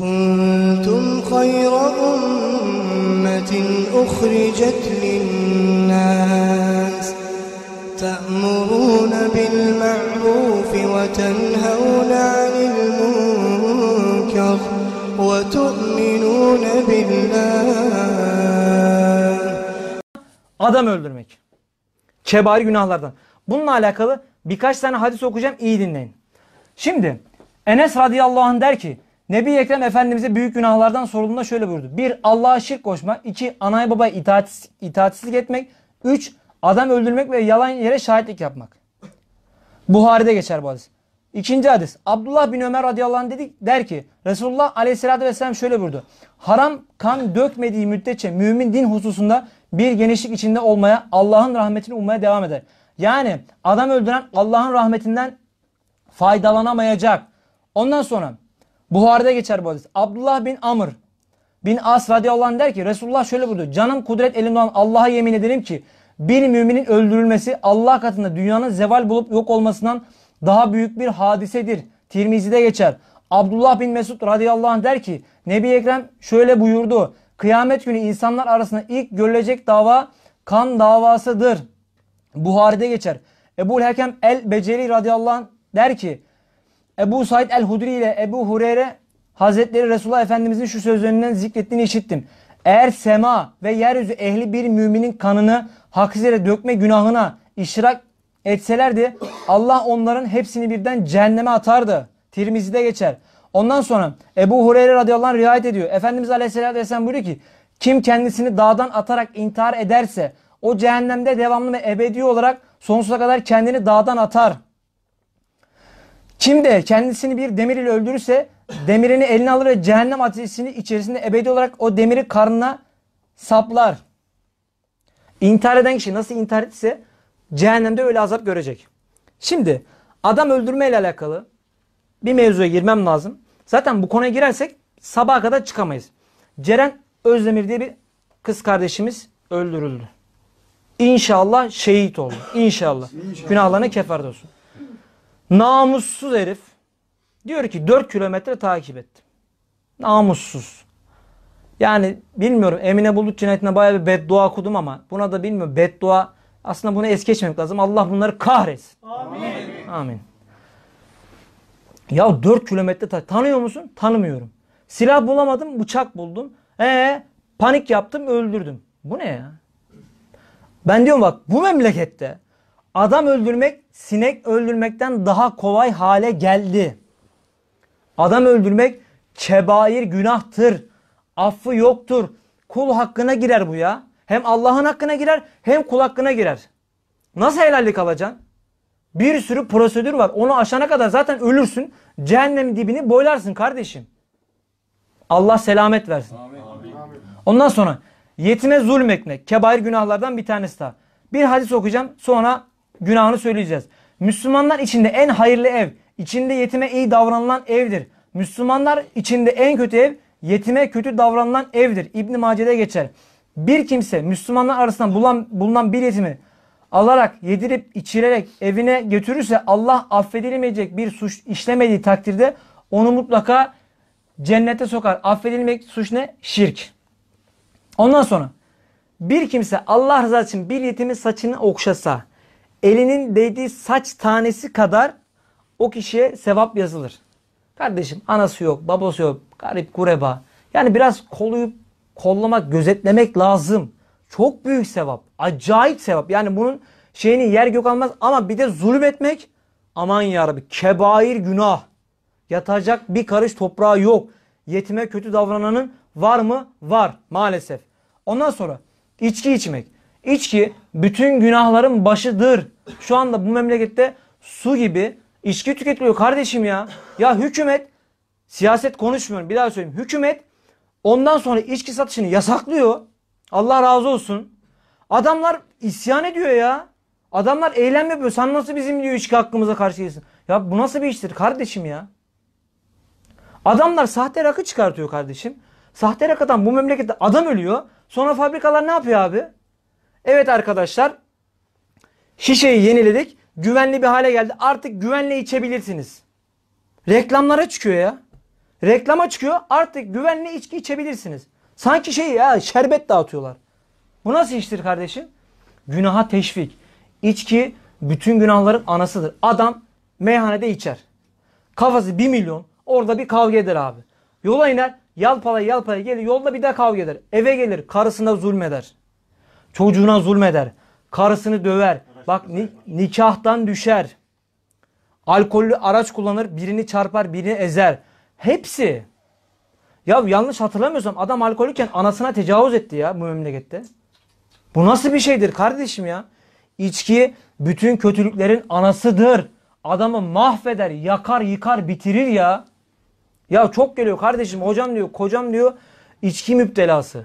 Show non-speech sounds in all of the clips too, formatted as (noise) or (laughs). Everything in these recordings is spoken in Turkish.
كنتم خير أمة أخرجت للناس تأمرون بالمعروف وتنهون عن المنكر وتؤمنون بالله Adam öldürmek. Kebari günahlardan. Bununla alakalı birkaç tane hadis okuyacağım iyi dinleyin. Şimdi Enes radıyallahu anh der ki Nebi Ekrem Efendimiz'e büyük günahlardan sorulduğunda şöyle buyurdu. 1. Allah'a şirk koşmak. 2. Anaya babaya itaatsiz, itaatsizlik etmek. 3. Adam öldürmek ve yalan yere şahitlik yapmak. Buhari'de geçer bu hadis. İkinci hadis. Abdullah bin Ömer radıyallahu anh dedi, der ki Resulullah aleyhissalatü vesselam şöyle buyurdu. Haram kan dökmediği müddetçe mümin din hususunda bir genişlik içinde olmaya Allah'ın rahmetini ummaya devam eder. Yani adam öldüren Allah'ın rahmetinden faydalanamayacak. Ondan sonra Buhar'da geçer bu hadis. Abdullah bin Amr bin As radıyallahu der ki Resulullah şöyle buyurdu. Canım kudret elimde olan Allah'a yemin ederim ki bir müminin öldürülmesi Allah katında dünyanın zeval bulup yok olmasından daha büyük bir hadisedir. Tirmizi'de geçer. Abdullah bin Mesud radıyallahu anh der ki Nebi Ekrem şöyle buyurdu. Kıyamet günü insanlar arasında ilk görülecek dava kan davasıdır. Buhari'de geçer. Ebu Hekem el-Beceri radıyallahu anh der ki Ebu Said el-Hudri ile Ebu Hureyre Hazretleri Resulullah Efendimizin şu sözlerinden zikrettiğini işittim. Eğer sema ve yeryüzü ehli bir müminin kanını haksız yere dökme günahına işrak etselerdi Allah onların hepsini birden cehenneme atardı. Tirmizi'de geçer. Ondan sonra Ebu Hureyre radıyallahu anh rivayet ediyor. Efendimiz Aleyhisselatü vesselam buyuruyor ki kim kendisini dağdan atarak intihar ederse o cehennemde devamlı ve ebedi olarak sonsuza kadar kendini dağdan atar. Kim de kendisini bir demir ile öldürürse demirini eline alır ve cehennem ateşini içerisinde ebedi olarak o demiri karnına saplar. İntihar eden kişi nasıl intihar etse cehennemde öyle azap görecek. Şimdi adam öldürme ile alakalı bir mevzuya girmem lazım. Zaten bu konuya girersek sabaha kadar çıkamayız. Ceren Özdemir diye bir kız kardeşimiz öldürüldü. İnşallah şehit oldu. İnşallah. İnşallah. Günahlarına kefaret olsun. Namussuz herif diyor ki 4 kilometre takip ettim. Namussuz. Yani bilmiyorum Emine Bulut cinayetine bayağı bir beddua okudum ama buna da bilmiyorum beddua aslında bunu es geçmemek lazım. Allah bunları kahretsin. Amin. Amin. Ya 4 kilometre ta tanıyor musun? Tanımıyorum. Silah bulamadım, bıçak buldum. Ee, panik yaptım, öldürdüm. Bu ne ya? Ben diyorum bak bu memlekette adam öldürmek sinek öldürmekten daha kolay hale geldi. Adam öldürmek kebair günahtır. Affı yoktur. Kul hakkına girer bu ya. Hem Allah'ın hakkına girer hem kul hakkına girer. Nasıl helallik alacaksın? Bir sürü prosedür var. Onu aşana kadar zaten ölürsün. cehennem dibini boylarsın kardeşim. Allah selamet versin. Amin. Ondan sonra yetime zulmetmek. Kebair günahlardan bir tanesi daha. Bir hadis okuyacağım. Sonra günahını söyleyeceğiz. Müslümanlar içinde en hayırlı ev, içinde yetime iyi davranılan evdir. Müslümanlar içinde en kötü ev, yetime kötü davranılan evdir. İbn Mace'de geçer. Bir kimse Müslümanlar arasından bulunan, bulunan bir yetimi alarak, yedirip, içirerek evine götürürse Allah affedilemeyecek bir suç işlemediği takdirde onu mutlaka cennete sokar. Affedilmek suç ne? Şirk. Ondan sonra bir kimse Allah rızası için bir yetimin saçını okşasa elinin değdiği saç tanesi kadar o kişiye sevap yazılır. Kardeşim anası yok, babası yok, garip kureba. Yani biraz koluyup kollamak, gözetlemek lazım. Çok büyük sevap. Acayip sevap. Yani bunun şeyini yer gök almaz ama bir de zulüm etmek aman yarabbi kebair günah. Yatacak bir karış toprağı yok. Yetime kötü davrananın var mı? Var maalesef. Ondan sonra içki içmek. İçki bütün günahların başıdır. Şu anda bu memlekette su gibi içki tüketiliyor kardeşim ya. Ya hükümet siyaset konuşmuyorum bir daha söyleyeyim. Hükümet ondan sonra içki satışını yasaklıyor. Allah razı olsun. Adamlar isyan ediyor ya. Adamlar eylem yapıyor. Sen nasıl bizim diyor içki hakkımıza karşı geliyorsun? Ya bu nasıl bir iştir kardeşim ya? Adamlar sahte rakı çıkartıyor kardeşim. Sahte rakadan bu memlekette adam ölüyor. Sonra fabrikalar ne yapıyor abi? Evet arkadaşlar şişeyi yeniledik. Güvenli bir hale geldi. Artık güvenle içebilirsiniz. Reklamlara çıkıyor ya. Reklama çıkıyor. Artık güvenli içki içebilirsiniz. Sanki şey ya şerbet dağıtıyorlar. Bu nasıl iştir kardeşim? Günaha teşvik. İçki bütün günahların anasıdır. Adam meyhanede içer. Kafası bir milyon. Orada bir kavga eder abi. Yola iner. Yalpalaya yalpalaya gelir. Yolda bir daha kavga eder. Eve gelir. Karısına zulmeder. Çocuğuna zulmeder. Karısını döver. Bak ni nikahtan düşer. Alkollü araç kullanır. Birini çarpar, birini ezer. Hepsi. Ya yanlış hatırlamıyorsam adam alkolüken anasına tecavüz etti ya bu memlekette. Bu nasıl bir şeydir kardeşim ya? İçki bütün kötülüklerin anasıdır. Adamı mahveder, yakar, yıkar, bitirir ya. Ya çok geliyor kardeşim. Hocam diyor, kocam diyor içki müptelası.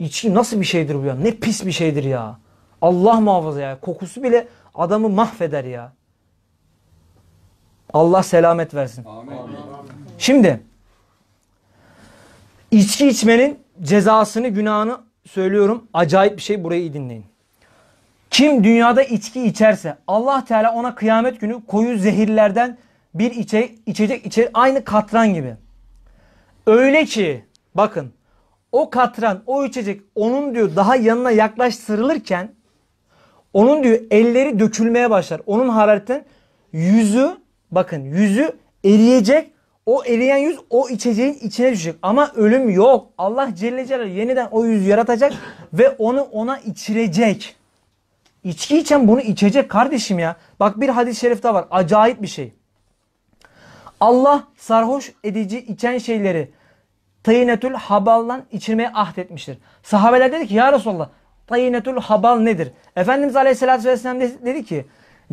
İçki nasıl bir şeydir bu ya? Ne pis bir şeydir ya. Allah muhafaza ya. Kokusu bile adamı mahveder ya. Allah selamet versin. Amin. Şimdi içki içmenin cezasını, günahını söylüyorum. Acayip bir şey burayı iyi dinleyin. Kim dünyada içki içerse Allah Teala ona kıyamet günü koyu zehirlerden bir içe, içecek içer aynı katran gibi. Öyle ki bakın o katran, o içecek onun diyor daha yanına yaklaştırılırken onun diyor elleri dökülmeye başlar. Onun hararetten yüzü bakın yüzü eriyecek. O eriyen yüz o içeceğin içine düşecek. Ama ölüm yok. Allah Celle Celaluhu yeniden o yüzü yaratacak (laughs) ve onu ona içirecek. İçki içen bunu içecek kardeşim ya. Bak bir hadis-i şerifte var. Acayip bir şey. Allah sarhoş edici içen şeyleri Tayyinetül habaldan içirmeye ahdetmiştir. Sahabeler dedi ki ya Resulallah tayyinetül habal nedir? Efendimiz Aleyhisselatü Vesselam dedi ki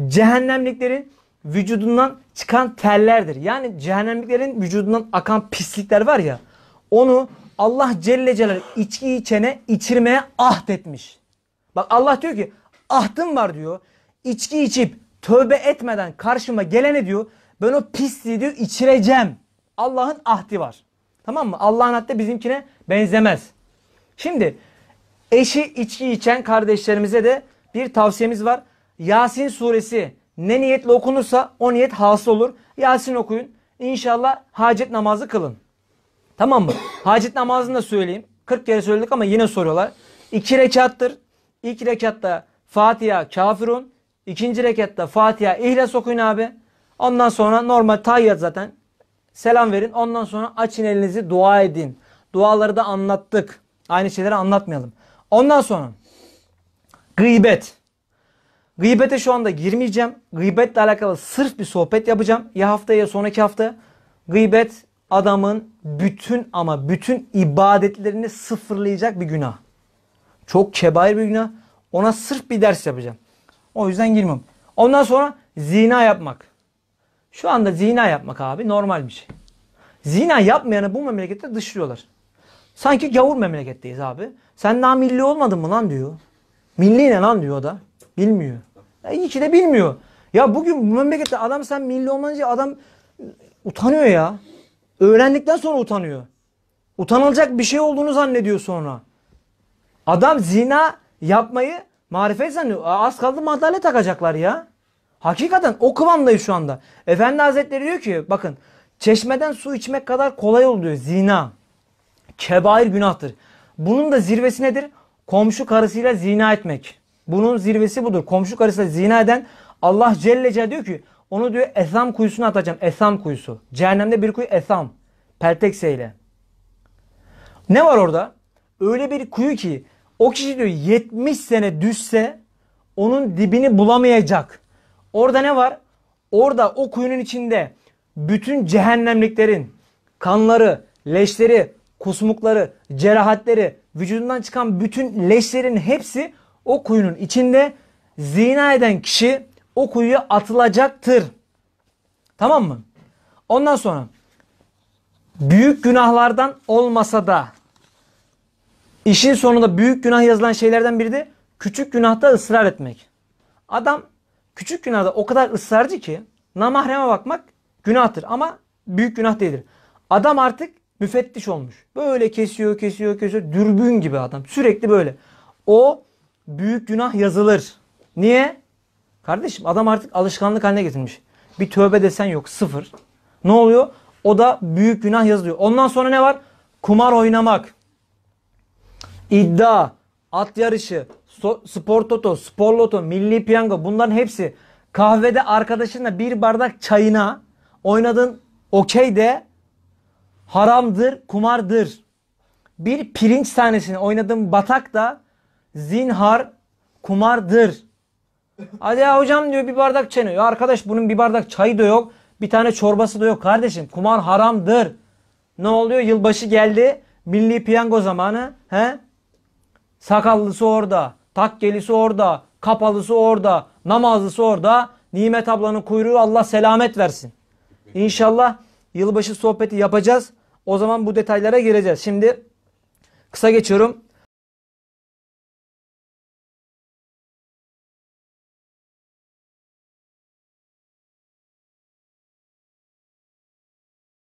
cehennemliklerin vücudundan çıkan tellerdir. Yani cehennemliklerin vücudundan akan pislikler var ya onu Allah Celle Celal içki içene içirmeye ahdetmiş. Bak Allah diyor ki ahdım var diyor. İçki içip tövbe etmeden karşıma gelene diyor ben o pisliği diyor içireceğim. Allah'ın ahdi var. Tamam mı? Allah'ın haddi bizimkine benzemez. Şimdi eşi içki içen kardeşlerimize de bir tavsiyemiz var. Yasin suresi ne niyetle okunursa o niyet hasıl olur. Yasin okuyun. İnşallah hacet namazı kılın. Tamam mı? hacet namazını da söyleyeyim. 40 kere söyledik ama yine soruyorlar. İki rekattır. İlk rekatta Fatiha kafirun. İkinci rekatta Fatiha İhlas okuyun abi. Ondan sonra normal tayyat zaten. Selam verin. Ondan sonra açın elinizi dua edin. Duaları da anlattık. Aynı şeyleri anlatmayalım. Ondan sonra gıybet. Gıybete şu anda girmeyeceğim. Gıybetle alakalı sırf bir sohbet yapacağım. Ya haftaya ya sonraki hafta. Gıybet adamın bütün ama bütün ibadetlerini sıfırlayacak bir günah. Çok kebair bir günah. Ona sırf bir ders yapacağım. O yüzden girmem. Ondan sonra zina yapmak. Şu anda zina yapmak abi normal bir şey. Zina yapmayanı bu memlekette dışlıyorlar. Sanki gavur memleketteyiz abi. Sen daha milli olmadın mı lan diyor. Milli ne lan diyor o da. Bilmiyor. Ya iyi ki de bilmiyor. Ya bugün bu memlekette adam sen milli olmanınca adam ıı, utanıyor ya. Öğrendikten sonra utanıyor. Utanılacak bir şey olduğunu zannediyor sonra. Adam zina yapmayı marifet zannediyor. Az kaldı mahdale takacaklar ya. Hakikaten o kıvamdayız şu anda. Efendi Hazretleri diyor ki bakın çeşmeden su içmek kadar kolay oluyor zina. Kebair günahtır. Bunun da zirvesi nedir? Komşu karısıyla zina etmek. Bunun zirvesi budur. Komşu karısıyla zina eden Allah Celle Celle diyor ki onu diyor Esam kuyusuna atacağım. Esam kuyusu. Cehennemde bir kuyu Esam. Peltekseyle. Ne var orada? Öyle bir kuyu ki o kişi diyor 70 sene düşse onun dibini bulamayacak. Orada ne var? Orada o kuyunun içinde bütün cehennemliklerin kanları, leşleri, kusmukları, cerahatleri, vücudundan çıkan bütün leşlerin hepsi o kuyunun içinde zina eden kişi o kuyuya atılacaktır. Tamam mı? Ondan sonra büyük günahlardan olmasa da işin sonunda büyük günah yazılan şeylerden biri de küçük günahta ısrar etmek. Adam küçük günahda o kadar ısrarcı ki namahreme bakmak günahtır ama büyük günah değildir. Adam artık müfettiş olmuş. Böyle kesiyor, kesiyor, kesiyor. Dürbün gibi adam. Sürekli böyle. O büyük günah yazılır. Niye? Kardeşim adam artık alışkanlık haline getirmiş. Bir tövbe desen yok. Sıfır. Ne oluyor? O da büyük günah yazılıyor. Ondan sonra ne var? Kumar oynamak. iddia, at yarışı, so, spor toto, spor loto, milli piyango bunların hepsi kahvede arkadaşınla bir bardak çayına oynadın, okey de haramdır, kumardır. Bir pirinç tanesini oynadığın batak da zinhar kumardır. Hadi ya hocam diyor bir bardak çayını. diyor, arkadaş bunun bir bardak çayı da yok. Bir tane çorbası da yok kardeşim. Kumar haramdır. Ne oluyor? Yılbaşı geldi. Milli piyango zamanı. He? Sakallısı orada, takkelisi orada, kapalısı orada, namazlısı orada. Nimet ablanın kuyruğu Allah selamet versin. İnşallah yılbaşı sohbeti yapacağız. O zaman bu detaylara gireceğiz. Şimdi kısa geçiyorum.